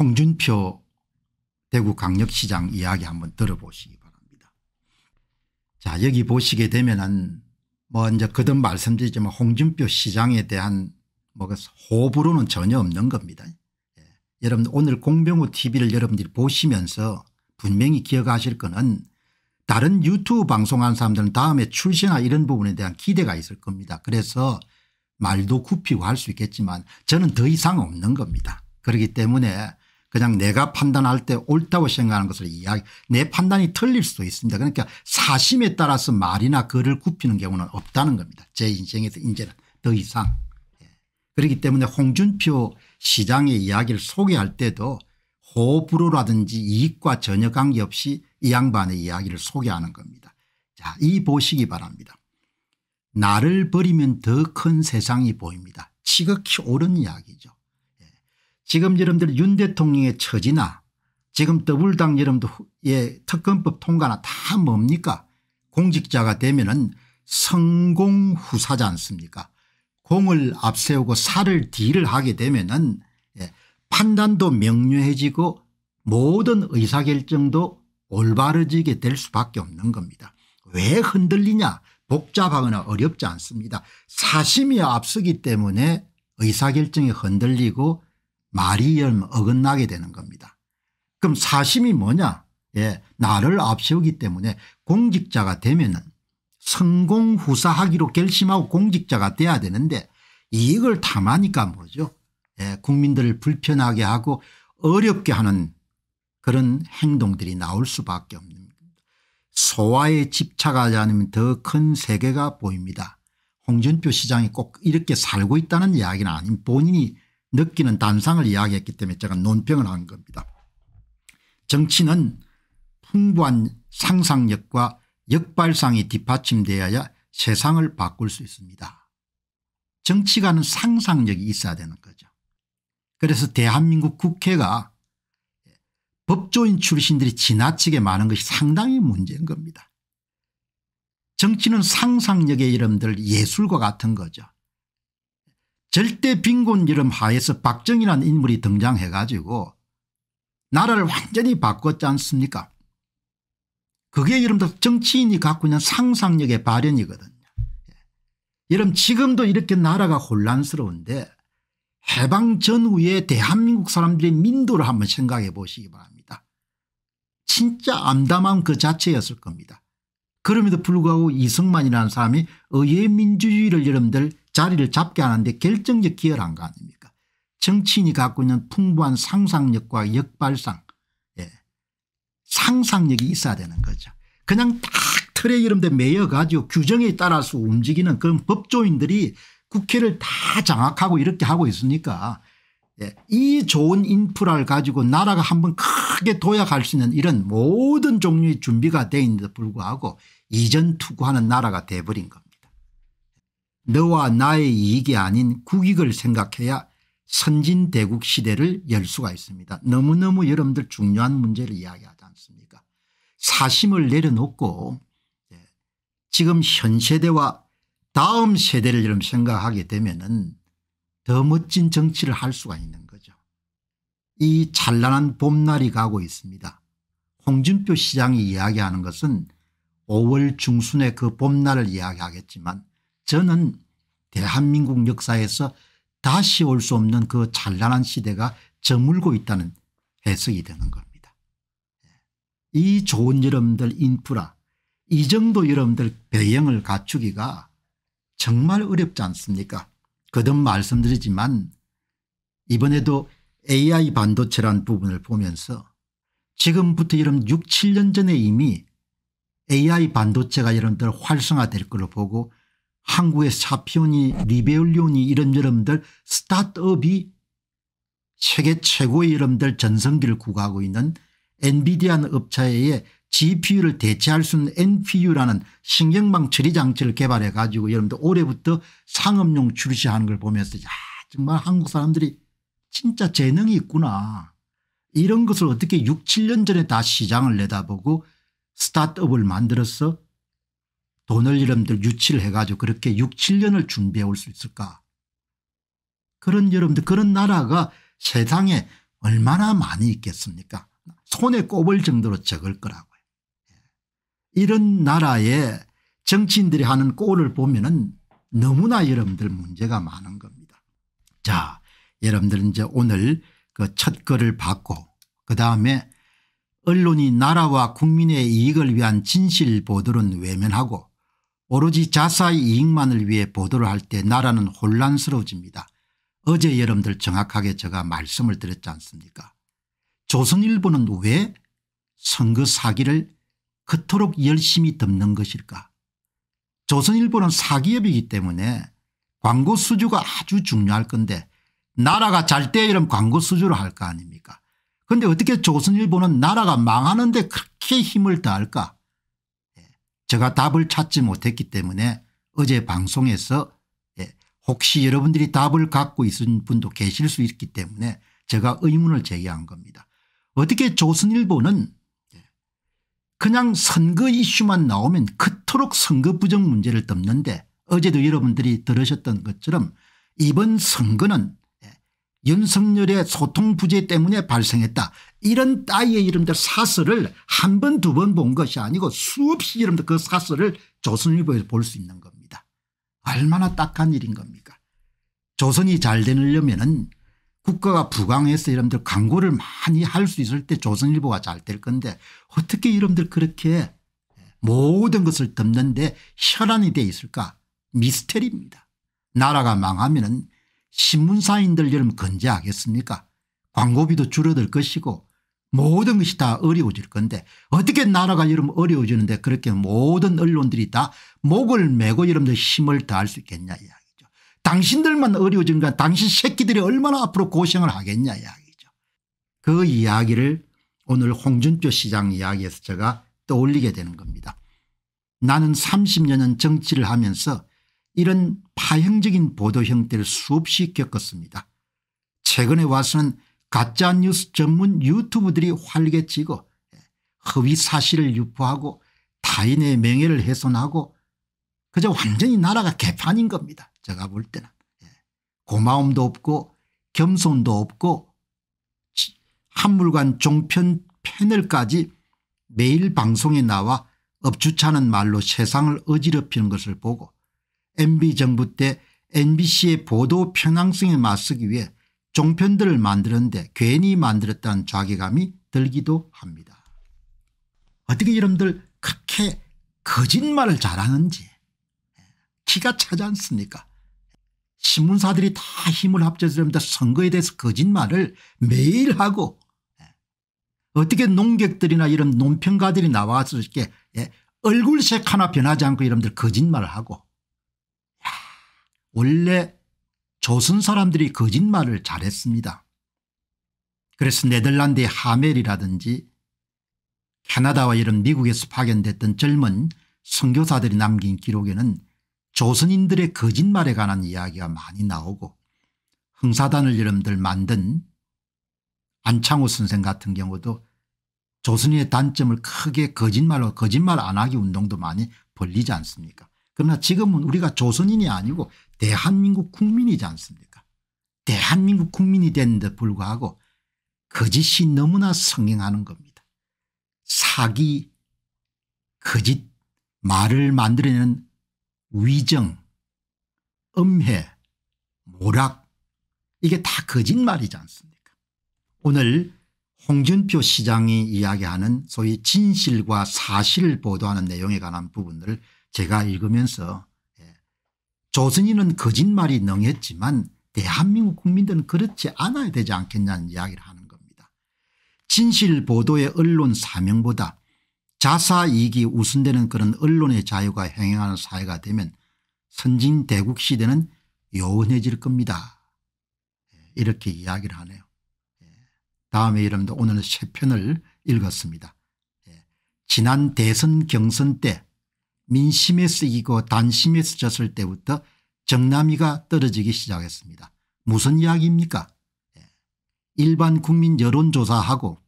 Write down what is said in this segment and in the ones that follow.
홍준표 대구 강력시장 이야기 한번 들어보시기 바랍니다. 자 여기 보시게 되면은 뭐 이제 그든 말씀드리지만 홍준표 시장에 대한 뭐 그 호불호는 전혀 없는 겁니다. 예. 여러분 오늘 공병호 tv를 여러분들이 보시면서 분명히 기억하실 거는 다른 유튜브 방송하는 사람들은 다음에 출시나 이런 부분에 대한 기대가 있을 겁니다. 그래서 말도 굽히고 할 수 있겠지만 저는 더 이상 없는 겁니다. 그렇기 때문에 그냥 내가 판단할 때 옳다고 생각하는 것을 이야기 내 판단이 틀릴 수도 있습니다. 그러니까 사심에 따라서 말이나 글을 굽히는 경우는 없다는 겁니다. 제 인생에서 이제는 더 이상. 예. 그렇기 때문에 홍준표 시장의 이야기를 소개할 때도 호불호라든지 이익과 전혀 관계없이 이 양반의 이야기를 소개하는 겁니다. 자, 이 보시기 바랍니다. 나를 버리면 더 큰 세상이 보입니다. 지극히 옳은 이야기죠. 지금 여러분들 윤 대통령의 처지나 지금 더불당 여러분들의 특검법 통과나 다 뭡니까 공직자가 되면 은 성공후사지 않습니까 공을 앞세우고 살을 뒤를 하게 되면 은 예, 판단도 명료해지고 모든 의사결정도 올바르지게 될 수밖에 없는 겁니다. 왜 흔들리냐 복잡하거나 어렵지 않습니다. 사심이 앞서기 때문에 의사결정이 흔들리고 말이 어긋나게 되는 겁니다. 그럼 사심이 뭐냐 예, 나를 앞세우기 때문에 공직자가 되면 은 성공후사하기로 결심하고 공직자가 돼야 되는데 이익을 탐하니까 뭐죠 예, 국민들을 불편하게 하고 어렵게 하는 그런 행동들이 나올 수밖에 없는 니다 소화에 집착하지 않으면 더 큰 세계가 보입니다. 홍준표 시장이 꼭 이렇게 살고 있다는 이야기는 아닌 본인이 느끼는 단상을 이야기했기 때문에 제가 논평을 한 겁니다. 정치는 풍부한 상상력과 역발상이 뒷받침되어야 세상을 바꿀 수 있습니다. 정치가는 상상력이 있어야 되는 거죠. 그래서 대한민국 국회가 법조인 출신들이 지나치게 많은 것이 상당히 문제인 겁니다. 정치는 상상력의 이름들 예술과 같은 거죠. 절대 빈곤 이름 하에서 박정희라는 인물이 등장해 가지고 나라를 완전히 바꿨지 않습니까 그게 여러분들 정치인이 갖고 있는 상상력의 발현이거든요. 예. 여러분 지금도 이렇게 나라가 혼란스러운데 해방 전후에 대한민국 사람들의 민도를 한번 생각해 보시기 바랍니다. 진짜 암담한그 자체였을 겁니다. 그럼에도 불구하고 이승만이라는 사람이 의회 민주주의를 여러분들 자리를 잡게 하는데 결정적 기여를 한 거 아닙니까 정치인이 갖고 있는 풍부한 상상력과 역발상 예. 상상력이 있어야 되는 거죠. 그냥 딱 틀에 이름대 매여 가지고 규정에 따라서 움직이는 그런 법조인들이 국회를 다 장악하고 이렇게 하고 있으니까 예. 이 좋은 인프라를 가지고 나라가 한번 크게 도약할 수 있는 이런 모든 종류의 준비가 돼 있는데도 불구하고 이전 투구하는 나라가 돼버린 겁니다. 너와 나의 이익이 아닌 국익을 생각해야 선진대국 시대를 열 수가 있습니다. 너무너무 여러분들 중요한 문제를 이야기하지 않습니까 사심을 내려놓고 예, 지금 현 세대와 다음 세대를 여러분 생각하게 되면 은더 멋진 정치를 할 수가 있는 거죠. 이 찬란한 봄날이 가고 있습니다. 홍준표 시장이 이야기하는 것은 5월 중순의 그 봄날을 이야기하겠지만 저는 대한민국 역사에서 다시 올 수 없는 그 찬란한 시대가 저물고 있다는 해석이 되는 겁니다. 예. 이 좋은 여러분들 인프라 이 정도 여러분들 배경을 갖추기가 정말 어렵지 않습니까 거듭 말씀드리지만 이번에도 AI 반도체란 부분을 보면서 지금부터 여러분 6 7년 전에 이미 AI 반도체가 여러분들 활성화될 걸로 보고 한국의 사피온이 리베올리온이 이런 여러분들 스타트업이 세계 최고의 여러분들 전성기를 구가하고 있는 엔비디아는 업체에 GPU를 대체할 수 있는 NPU라는 신경망 처리 장치를 개발해 가지고 여러분들 올해부터 상업용 출시하는 걸 보면서 야 정말 한국 사람들이 진짜 재능이 있구나 이런 것을 어떻게 6 7년 전에 다 시장을 내다보고 스타트업을 만들어서 돈을 여러분들 유치를 해가지고 그렇게 6, 7년을 준비해 올 수 있을까. 그런 여러분들 그런 나라가 세상에 얼마나 많이 있겠습니까 손에 꼽을 정도로 적을 거라고요. 예. 이런 나라에 정치인들이 하는 꼴을 보면 은 너무나 여러분들 문제가 많은 겁니다. 자 여러분들 이제 오늘 그첫 글을 받고 그다음에 언론이 나라와 국민의 이익을 위한 진실 보도는 외면하고 오로지 자사의 이익만을 위해 보도를 할 때 나라는 혼란스러워집니다. 어제 여러분들 정확하게 제가 말씀을 드렸지 않습니까 조선일보는 왜 선거 사기를 그토록 열심히 덮는 것일까 조선일보는 사기업이기 때문에 광고 수주가 아주 중요할 건데 나라가 잘때 이런 광고 수주를 할 거 아닙니까 그런데 어떻게 조선일보는 나라가 망하는데 그렇게 힘을 더할까 제가 답을 찾지 못했기 때문에 어제 방송에서 예, 혹시 여러분들이 답을 갖고 있는 분도 계실 수 있기 때문에 제가 의문을 제기한 겁니다. 어떻게 조선일보는 예, 그냥 선거 이슈만 나오면 그토록 선거 부정 문제를 덮는데 어제도 여러분들이 들으셨던 것처럼 이번 선거는 예, 윤석열의 소통 부재 때문에 발생했다. 이런 따위의 이름들 사설을 한 번 두 번 본 것이 아니고 수없이 이름들 그 사설을 조선일보에서 볼 수 있는 겁니다. 얼마나 딱한 일인 겁니까 조선이 잘 되려면 국가가 부강해서 이름들 광고를 많이 할 수 있을 때 조선일보가 잘 될 건데 어떻게 이름들 그렇게 모든 것을 덮는데 혈안이 돼 있을까 미스터리입니다. 나라가 망하면 은 신문사인들 여러분 건재하겠습니까 광고비도 줄어들 것이고 모든 것이 다 어려워질 건데 어떻게 나라가 여러분 어려워지는데 그렇게 모든 언론들이 다 목을 메고 여러분들 힘을 다할 수 있겠냐 이야기죠. 당신들만 어려워지니까 당신 새끼들이 얼마나 앞으로 고생을 하겠냐 이야기죠. 그 이야기를 오늘 홍준표 시장 이야기에서 제가 떠올리게 되는 겁니다. 나는 30년은 정치를 하면서 이런 파형적인 보도 형태를 수없이 겪었습니다. 최근에 와서는 가짜뉴스 전문 유튜브들이 활개치고 허위 사실을 유포하고 타인의 명예를 훼손하고 그저 완전히 나라가 개판인 겁니다. 제가 볼 때는. 예. 고마움도 없고 겸손도 없고 한물간 종편 패널까지 매일 방송에 나와 업주차는 말로 세상을 어지럽히는 것을 보고 MB정부 때 m b c 의 보도 편향성에 맞서기 위해 종편들을 만드는데 괜히 만들었다는 좌괴감이 들기도 합니다. 어떻게 여러분들 그렇게 거짓말을 잘하는지 기가 차지 않습니까 신문사들이 다 힘을 합쳐서 선거에 대해서 거짓말을 매일 하고 예, 어떻게 농객들이나 이런 논평가들이 나와서 이렇게 예, 얼굴색 하나 변하지 않고 여러분들 거짓말을 하고 야, 원래 조선 사람들이 거짓말을 잘했습니다. 그래서 네덜란드의 하멜이라든지 캐나다와 이런 미국에서 파견됐던 젊은 선교사들이 남긴 기록에는 조선인들의 거짓말에 관한 이야기가 많이 나오고 흥사단을 여러분들 만든 안창호 선생 같은 경우도 조선인의 단점을 크게 거짓말로 거짓말 안 하기 운동도 많이 벌리지 않습니까 그러나 지금은 우리가 조선인이 아니고 대한민국 국민이지 않습니까 대한민국 국민이 됐는데 불구하고 거짓이 너무나 성행하는 겁니다. 사기 거짓 말을 만들어내는 위정 음해 모락 이게 다 거짓말이지 않습니까 오늘 홍준표 시장이 이야기하는 소위 진실과 사실을 보도하는 내용에 관한 부분들을 제가 읽으면서 조선인은 거짓말이 능했지만 대한민국 국민들은 그렇지 않아야 되지 않겠냐는 이야기를 하는 겁니다. 진실 보도의 언론 사명보다 자사 이익이 우선되는 그런 언론의 자유가 행행하는 사회가 되면 선진 대국 시대는 요원해질 겁니다. 예, 이렇게 이야기를 하네요. 예, 다음에 여러분들 오늘 세 편을 읽었습니다. 예, 지난 대선 경선 때 민심에 쓰이고 단심에 쓰였을 때부터 정남이가 떨어지기 시작했습니다. 무슨 이야기입니까 예. 일반 국민 여론조사하고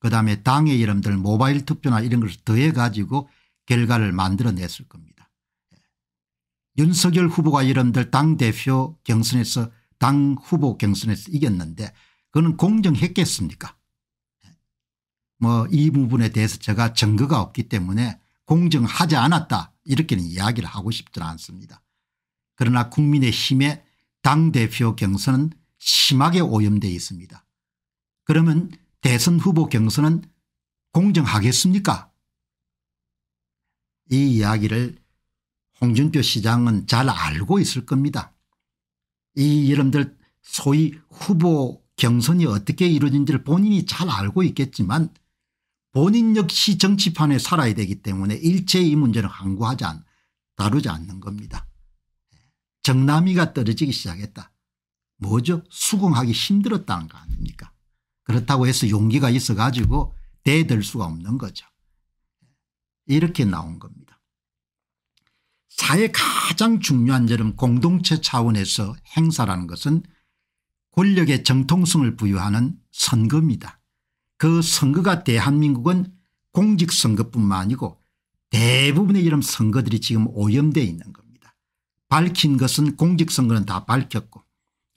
그다음에 당의 이름들 모바일 투표나 이런 것을 더해 가지고 결과를 만들어냈을 겁니다. 예. 윤석열 후보가 이름들 당대표 경선에서 당 후보 경선에서 이겼는데 그는 공정했겠습니까 예. 뭐이 부분에 대해서 제가 증거가 없기 때문에 공정하지 않았다 이렇게는 이야기를 하고 싶지는 않습니다. 그러나 국민의힘의 당대표 경선은 심하게 오염되어 있습니다. 그러면 대선 후보 경선은 공정하겠습니까 이 이야기를 홍준표 시장은 잘 알고 있을 겁니다. 이 여러분들 소위 후보 경선이 어떻게 이루어진지를 본인이 잘 알고 있겠지만 본인 역시 정치판에 살아야 되기 때문에 일체의 이 문제는 강구하지 않, 다루지 않는 겁니다. 정남이가 떨어지기 시작했다. 뭐죠? 수긍하기 힘들었다는 거 아닙니까? 그렇다고 해서 용기가 있어 가지고 대들 수가 없는 거죠. 이렇게 나온 겁니다. 사회 가장 중요한 점은 공동체 차원에서 행사라는 것은 권력의 정통성을 부여하는 선거입니다. 그 선거가 대한민국은 공직선거뿐만 아니고 대부분의 이런 선거들이 지금 오염되어 있는 겁니다. 밝힌 것은 공직선거는 다 밝혔고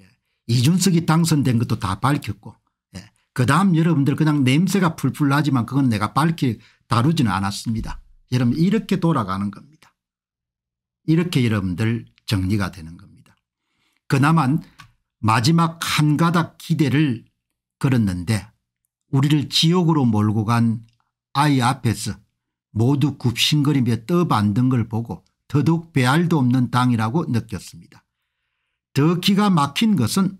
예, 이준석이 당선된 것도 다 밝혔고 예, 그다음 여러분들 그냥 냄새가 풀풀 나지만 그건 내가 밝히 다루지는 않았습니다. 여러분 이렇게 돌아가는 겁니다. 이렇게 여러분들 정리가 되는 겁니다. 그나마 마지막 한 가닥 기대를 걸었는데 우리를 지옥으로 몰고 간 아이 앞에서 모두 굽신거리며 떠받는 걸 보고 더더욱 배알도 없는 당이라고 느꼈습니다. 더 기가 막힌 것은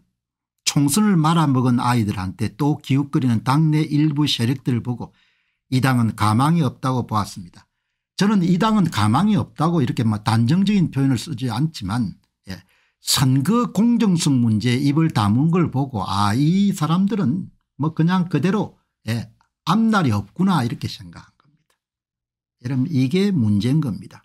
총선을 말아먹은 아이들한테 또 기웃거리는 당내 일부 세력들을 보고 이 당은 가망이 없다고 보았습니다. 저는 이 당은 가망이 없다고 이렇게 뭐 단정적인 표현을 쓰지 않지만 예, 선거 공정성 문제에 입을 다문 걸 보고 아이 사람들은 뭐 그냥 그대로 예, 앞날이 없구나 이렇게 생각한 겁니다. 여러분 이게 문제인 겁니다.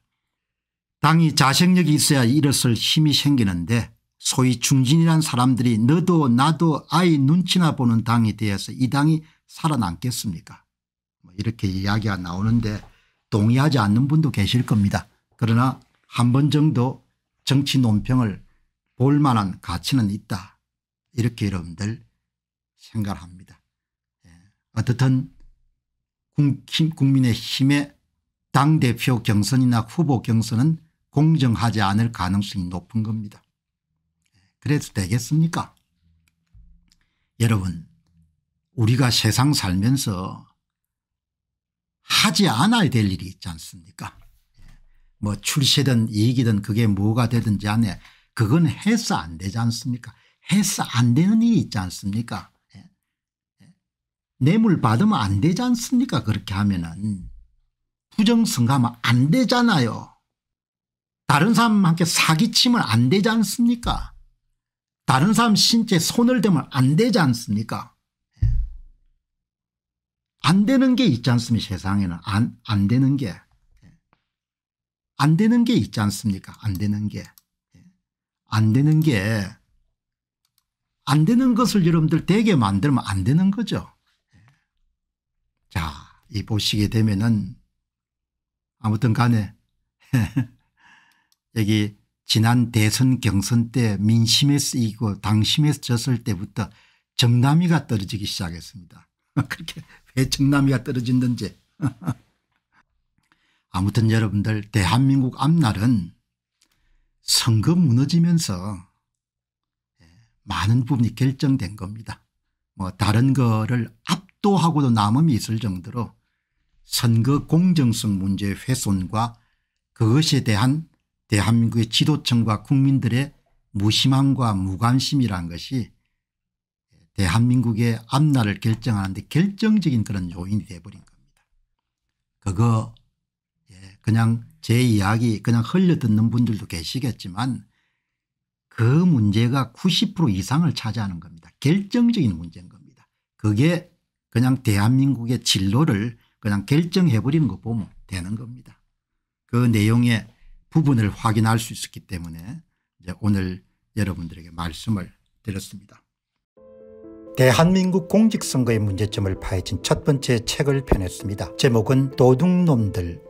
당이 자생력이 있어야 일어설 힘이 생기는데 소위 중진이란 사람들이 너도 나도 아이 눈치나 보는 당이 되어서 이 당이 살아남겠습니까 뭐 이렇게 이야기가 나오는데 동의하지 않는 분도 계실 겁니다. 그러나 한 번 정도 정치 논평을 볼 만한 가치는 있다 이렇게 여러분들 생각합니다. 예. 어떻든 국민의 힘의 당대표 경선이나 후보 경선은 공정하지 않을 가능성이 높은 겁니다. 예. 그래도 되겠습니까? 여러분 우리가 세상 살면서 하지 않아야 될 일이 있지 않습니까 예. 뭐 출세든 이익이든 그게 뭐가 되든지 안에 그건 해서 안 되지 않습니까 해서 안 되는 일이 있지 않습니까 뇌물 받으면 안 되지 않습니까 그렇게 하면은 부정선거하면 안 되잖아요. 다른 사람한테 사기치면 안 되지 않습니까 다른 사람 신체 손을 대면 안 되지 않습니까 예. 안 되는 게 있지 않습니까 세상에는 안, 안 되는 게. 예. 안 되는 게 있지 않습니까 안 되는 게. 예. 안 되는 게 안 되는 것을 여러분들 되게 만들면 안 되는 거죠. 자, 이 보시게 되면은 아무튼 간에 여기 지난 대선 경선 때 민심에 쓰이고 당심에 졌을 때부터 정남이가 떨어지기 시작했습니다. 그렇게 왜 정남이가 떨어진는지 아무튼 여러분들 대한민국 앞날은 선거 무너지면서 예, 많은 부분이 결정된 겁니다. 뭐 다른 거를 앞 압도하고도 남음이 있을 정도로 선거 공정성 문제의 훼손과 그것에 대한 대한민국의 지도층과 국민들의 무심함과 무관심이란 것이 대한민국의 앞날을 결정하는데 결정적인 그런 요인이 돼버린 겁니다. 그거 예, 그냥 제 이야기 그냥 흘려듣는 분들도 계시겠지만 그 문제가 90% 이상을 차지하는 겁니다. 결정적인 문제인 겁니다. 그게 그냥 대한민국의 진로를 그냥 결정해버리는 거 보면 되는 겁니다. 그 내용의 부분을 확인할 수 있었기 때문에 이제 오늘 여러분들에게 말씀을 드렸습니다. 대한민국 공직선거의 문제점을 파헤친 첫 번째 책을 펴냈습니다. 제목은 도둑놈들